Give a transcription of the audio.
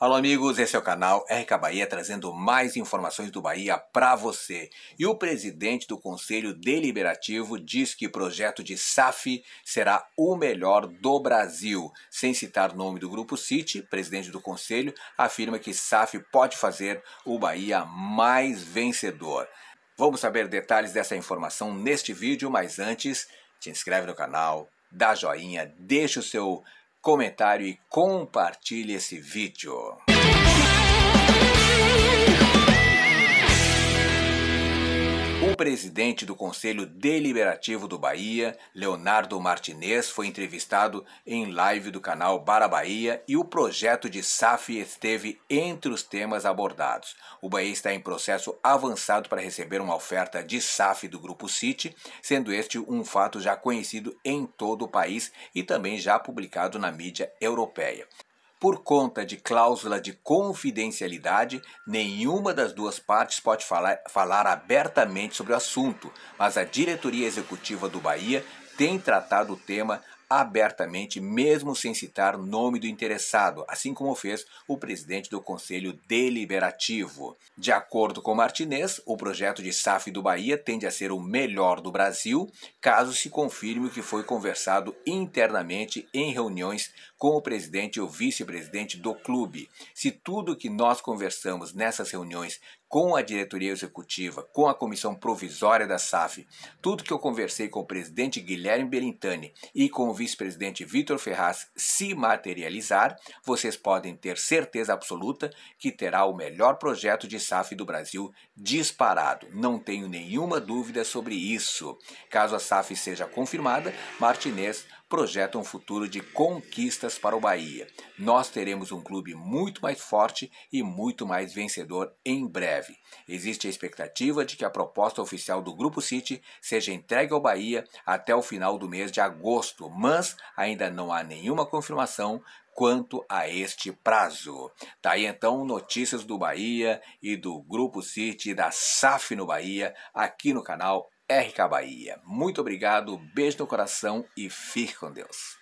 Alô amigos, esse é o canal RK Bahia trazendo mais informações do Bahia para você. E o presidente do Conselho Deliberativo diz que o projeto de SAF será o melhor do Brasil. Sem citar o nome do grupo City, presidente do conselho afirma que SAF pode fazer o Bahia mais vencedor. Vamos saber detalhes dessa informação neste vídeo, mas antes, te inscreve no canal, dá joinha, deixa o seu comentário e compartilhe esse vídeo. O presidente do Conselho Deliberativo do Bahia, Leonardo Martinez, foi entrevistado em live do canal Bara Bahia e o projeto de SAF esteve entre os temas abordados. O Bahia está em processo avançado para receber uma oferta de SAF do Grupo City, sendo este um fato já conhecido em todo o país e também já publicado na mídia europeia. Por conta de cláusula de confidencialidade, nenhuma das duas partes pode falar, falar abertamente sobre o assunto, mas a diretoria executiva do Bahia tem tratado o tema abertamente, mesmo sem citar o nome do interessado, assim como fez o presidente do Conselho Deliberativo. De acordo com Martinez, o projeto de SAF do Bahia tende a ser o melhor do Brasil, caso se confirme o que foi conversado internamente em reuniões com o presidente e o vice-presidente do clube. Se tudo que nós conversamos nessas reuniões com a diretoria executiva, com a comissão provisória da SAF, tudo que eu conversei com o presidente Guilherme Berintani e com o vice-presidente Vitor Ferraz se materializar, vocês podem ter certeza absoluta que terá o melhor projeto de SAF do Brasil disparado. Não tenho nenhuma dúvida sobre isso. Caso a SAF seja confirmada, Martinez projetam um futuro de conquistas para o Bahia. Nós teremos um clube muito mais forte e muito mais vencedor em breve. Existe a expectativa de que a proposta oficial do Grupo City seja entregue ao Bahia até o final do mês de agosto, mas ainda não há nenhuma confirmação quanto a este prazo. Tá aí então notícias do Bahia e do Grupo City da SAF no Bahia aqui no canal RK Bahia. Muito obrigado, beijo no coração e fique com Deus.